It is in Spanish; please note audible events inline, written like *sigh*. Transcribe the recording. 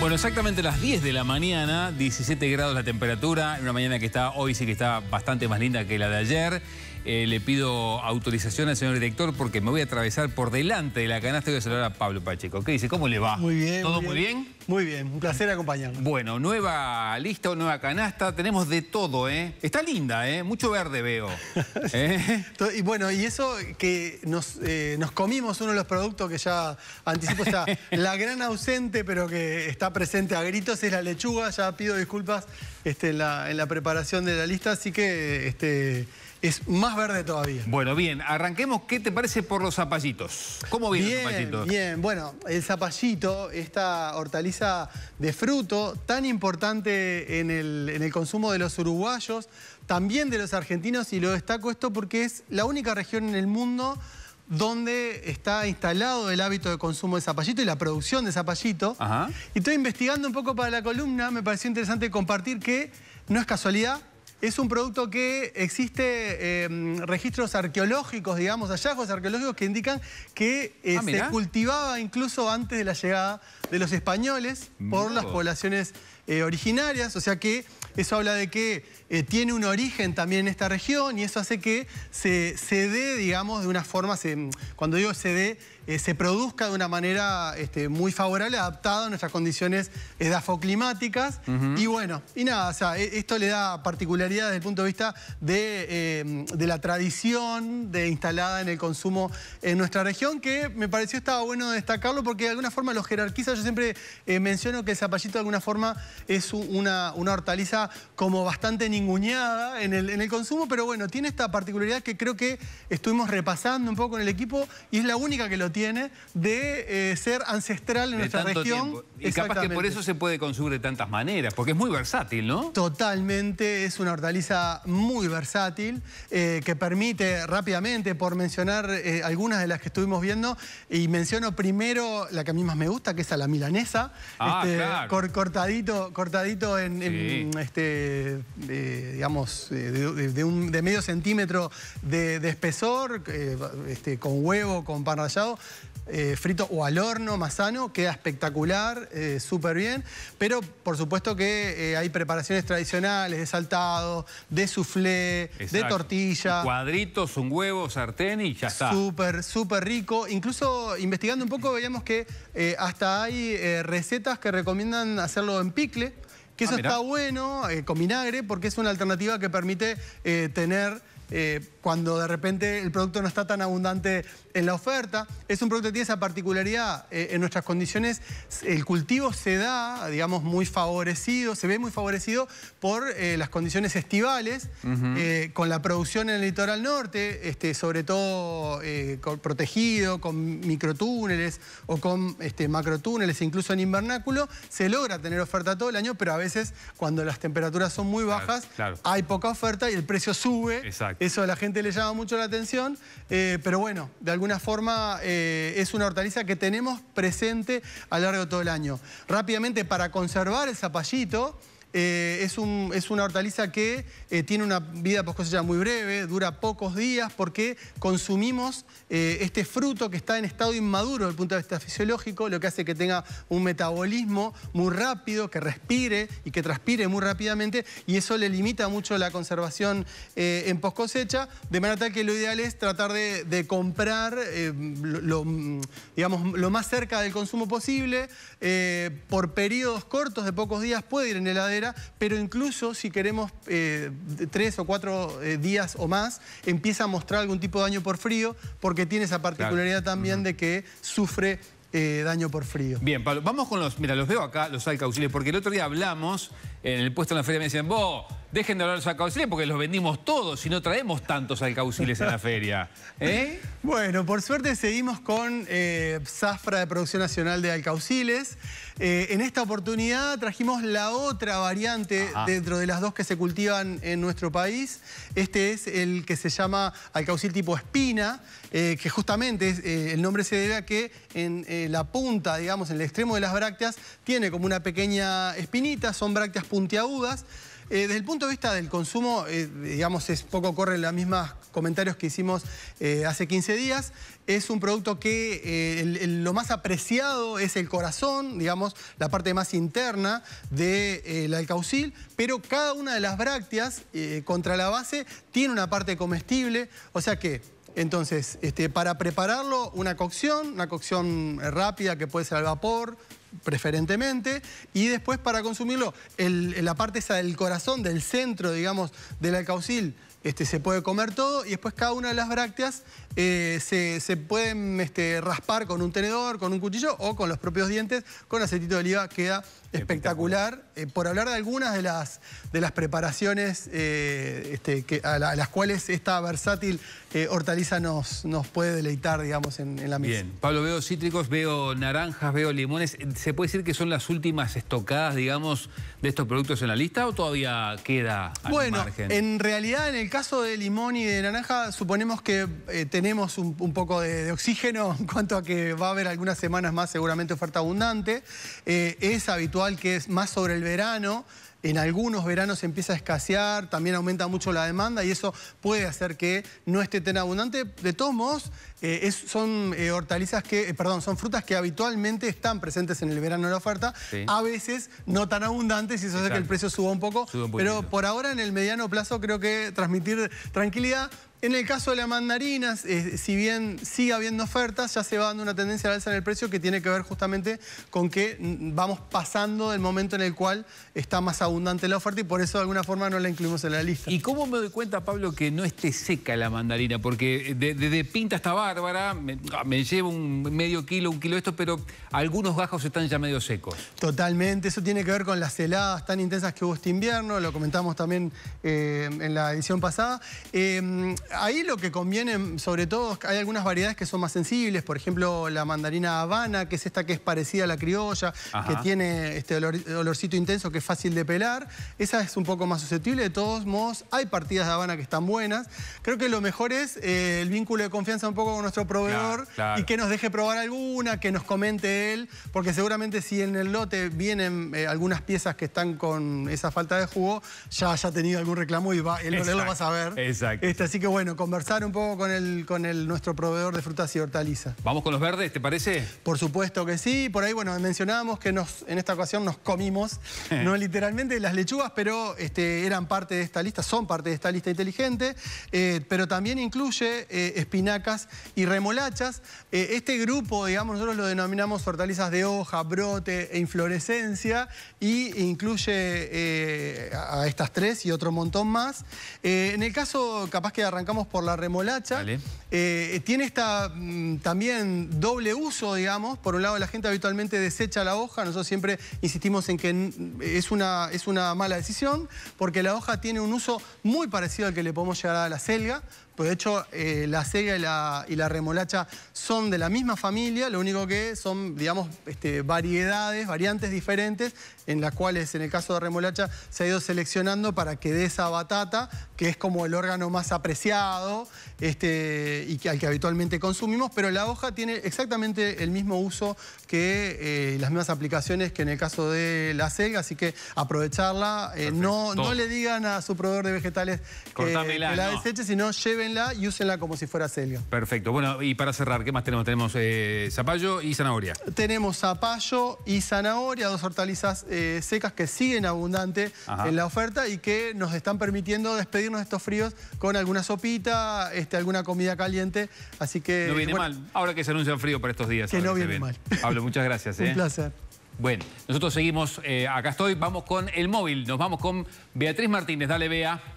Bueno, exactamente las 10 de la mañana, 17 grados la temperatura, una mañana que está, hoy sí que está bastante más linda que la de ayer. Eh, le pido autorización al señor director porque me voy a atravesar por delante de la canasta y voy a saludar a Pablo Pacheco. ¿Qué dice? ¿Cómo le va? Muy bien. ¿Todo muy bien? Muy bien, un placer acompañarlo. Bueno, nueva lista, nueva canasta, tenemos de todo, ¿eh? Está linda, ¿eh? Mucho verde veo. *laughs* ¿eh? y bueno, y eso que eh, nos, comimos uno de los productos que ya anticipo sea, *laughs* la gran ausente, pero que está presente a gritos, es la lechuga. Ya pido disculpas este, en, la, en la preparación de la lista, así que... Este, es más verde todavía. Bueno, bien, arranquemos. ¿Qué te parece por los zapallitos? ¿Cómo vienen los zapallitos? Bien, bueno, el zapallito, esta hortaliza de fruto tan importante en el, consumo de los uruguayos, también de los argentinos, y lo destaco esto porque es la única región en el mundo donde está instalado el hábito de consumo de zapallito y la producción de zapallito. Y estoy investigando un poco para la columna, me pareció interesante compartir que no es casualidad es un producto que existe em, registros arqueológicos, digamos, hallazgos arqueológicos que indican que eh, ah, se cultivaba incluso antes de la llegada de los españoles por las poblaciones eh, originarias, o sea que eso habla de que eh, tiene un origen también en esta región y eso hace que se, dé, digamos, de una forma, cuando digo se dé, eh, se produzca de una manera este, muy favorable, adaptada a nuestras condiciones edafoclimáticas. Y bueno, y nada, o sea, e, esto le da particularidad desde el punto de vista de, la tradición de instalada en el consumo en nuestra región, que me pareció estaba bueno destacarlo porque de alguna forma los jerarquiza. Yo siempre menciono que el zapallito de alguna forma es una, hortaliza como bastante ninguneada en el, consumo, pero bueno, tiene esta particularidad que creo que estuvimos repasando un poco en el equipo y es la única que lo tiene de eh, ser ancestral en nuestra región. Y capaz que por eso se puede consumir de tantas maneras, porque es muy versátil, ¿no? Totalmente, es una hortaliza muy versátil eh, que permite rápidamente, por mencionar eh, algunas de las que estuvimos viendo, y menciono primero la que a mí más me gusta, que es a la milanesa, ah, este, cortadito cortadito, en, este, digamos, eh, de, medio centímetro de, espesor, eh, este, con huevo, con pan rallado. Eh, frito o al horno más sano, queda espectacular, eh, súper bien. Pero por supuesto que eh, hay preparaciones tradicionales de saltado, de soufflé, de tortilla. Cuadritos, un huevo, sartén y ya está. Súper, súper rico. Incluso investigando un poco veíamos que hasta hay recetas que recomiendan hacerlo en picle. Que ah, eso está bueno con vinagre porque es una alternativa que permite tener cuando de repente el producto no está tan abundante en la oferta. Es un producto que tiene esa particularidad. Eh, en nuestras condiciones el cultivo se da, digamos, muy favorecido, se ve muy favorecido por eh, las condiciones estivales, eh, con la producción en el litoral norte, este, sobre todo protegido, con microtúneles o con este, macrotúneles, e incluso en invernáculo, se logra tener oferta todo el año, pero a veces cuando las temperaturas son muy bajas, hay poca oferta y el precio sube. Eso a la gente le llama mucho la atención, pero bueno, de alguna alguna forma eh, es una hortaliza que tenemos presente a lo largo de todo el año. Rápidamente, para conservar el zapallito, eh, es, es, una hortaliza que eh, tiene una vida post cosecha muy breve, dura pocos días porque consumimos eh, este fruto que está en estado inmaduro desde el punto de vista fisiológico, lo que hace que tenga un metabolismo muy rápido, que respire y que transpire muy rápidamente y eso le limita mucho la conservación en post cosecha, de manera tal que lo ideal es tratar de, comprar lo, digamos, lo más cerca del consumo posible, por periodos cortos de pocos días puede ir en el ADN pero incluso si queremos eh, tres o cuatro eh, días o más, empieza a mostrar algún tipo de daño por frío, porque tiene esa particularidad también de que sufre eh, daño por frío. Bien, Pablo, vamos con los... Mira, los veo acá, los alcauciles, porque el otro día hablamos en el puesto en la feria me decían, vos dejen de hablar de los alcauciles porque los vendimos todos y no traemos tantos alcauciles en la feria. *laughs* ¿eh? Bueno, por suerte seguimos con eh, Zafra de Producción Nacional de Alcauciles. Eh, en esta oportunidad trajimos la otra variante dentro de las dos que se cultivan en nuestro país. Este es el que se llama alcaucil tipo espina, que justamente el nombre se debe a que en la punta, digamos, en el extremo de las brácteas, tiene como una pequeña espinita, son brácteas puntiagudas. Eh, desde el punto de vista del consumo, eh, digamos, es poco corren los mismos comentarios que hicimos eh, hace 15 días. Es un producto que lo más apreciado es el corazón, digamos, la parte más interna del de, alcaucil, pero cada una de las brácteas contra la base tiene una parte comestible, o sea que entonces, este, para prepararlo, una cocción, una cocción rápida que puede ser al vapor, preferentemente, y después para consumirlo, la parte esa del corazón, del centro, digamos, del alcaucil, este, se puede comer todo y después cada una de las brácteas eh, se, pueden este, raspar con un tenedor, con un cuchillo o con los propios dientes, con aceitito de oliva queda espectacular eh, por hablar de algunas de las, de las preparaciones eh, este, que, a, las cuales esta versátil eh, hortaliza nos, nos puede deleitar, digamos, en, la mesa. Bien, Pablo, veo cítricos, veo naranjas, veo limones. ¿Se puede decir que son las últimas estocadas, digamos, de estos productos en la lista o todavía queda al margen? Bueno, en realidad, en el caso de limón y de naranja, suponemos que tenemos un, poco de, oxígeno en cuanto a que va a haber algunas semanas más seguramente oferta abundante. es habitual que es más sobre el verano, en algunos veranos empieza a escasear, también aumenta mucho la demanda y eso puede hacer que no esté tan abundante. De todos modos, eh, es, son eh, hortalizas que, eh, perdón, son frutas que habitualmente están presentes en el verano en la oferta, a veces no tan abundantes y eso hace que el precio suba un poco, pero por ahora en el mediano plazo creo que transmitir tranquilidad en el caso de las mandarinas, eh, si bien sigue habiendo ofertas, ya se va dando una tendencia al alza en el precio que tiene que ver justamente con que mm, vamos pasando del momento en el cual está más abundante la oferta y por eso de alguna forma no la incluimos en la lista. ¿Y cómo me doy cuenta, Pablo, que no esté seca la mandarina? Porque desde eh, pinta hasta bárbara, ah, me, llevo un medio kilo, un kilo de esto, pero algunos gajos están ya medio secos. Totalmente, eso tiene que ver con las heladas tan intensas que hubo este invierno, lo comentamos también eh, en la edición pasada ahí lo que conviene, sobre todo, hay algunas variedades que son más sensibles. Por ejemplo, la mandarina habana, que es esta que es parecida a la criolla, que tiene este olorcito intenso que es fácil de pelar. Esa es un poco más susceptible. De todos modos, hay partidas de habana que están buenas. Creo que lo mejor es eh, el vínculo de confianza un poco con nuestro proveedor y que nos deje probar alguna, que nos comente él, porque seguramente si en el lote vienen eh, algunas piezas que están con esa falta de jugo, ya haya tenido algún reclamo y va, él, lo va a saber. Exacto. Este, así que bueno, bueno, conversar un poco con, el, con el, nuestro proveedor de frutas y hortalizas. ¿Vamos con los verdes, te parece? Por supuesto que sí. Por ahí, bueno, mencionábamos que en esta ocasión nos comimos, *laughs* no literalmente las lechugas, pero este, eran parte de esta lista, son parte de esta lista inteligente, eh, pero también incluye eh, espinacas y remolachas. Eh, este grupo, digamos, nosotros lo denominamos hortalizas de hoja, brote e inflorescencia y incluye a estas tres y otro montón más. en el caso, capaz que arrancamos por la remolacha. Eh, eh, tiene esta mm, también doble uso, digamos. Por un lado, la gente habitualmente desecha la hoja. Nosotros siempre insistimos en que es una, es una mala decisión porque la hoja tiene un uso muy parecido al que le podemos llegar a la selga pues, de hecho, eh, la cega y la, remolacha son de la misma familia, lo único que son, digamos, este, variedades, variantes diferentes, en las cuales, en el caso de remolacha, se ha ido seleccionando para que dé esa batata, que es como el órgano más apreciado este, y que, al que habitualmente consumimos, pero la hoja tiene exactamente el mismo uso que eh, las mismas aplicaciones que en el caso de la cega, así que aprovecharla, eh, no, no le digan a su proveedor de vegetales que, que la deseche, sino lleven la y úsenla como si fuera celia Perfecto. Bueno, y para cerrar, ¿qué más tenemos? Tenemos eh, zapallo y zanahoria. Tenemos zapallo y zanahoria, dos hortalizas eh, secas que siguen abundante en la oferta y que nos están permitiendo despedirnos de estos fríos con alguna sopita, este, alguna comida caliente. Así que... No viene mal. Ahora que se anuncia frío para estos días. Que no viene mal. Pablo, muchas gracias. *laughs* ¿eh? Un placer. Bueno, nosotros seguimos, acá estoy, vamos con el móvil, nos vamos con Beatriz Martínez, dale Bea.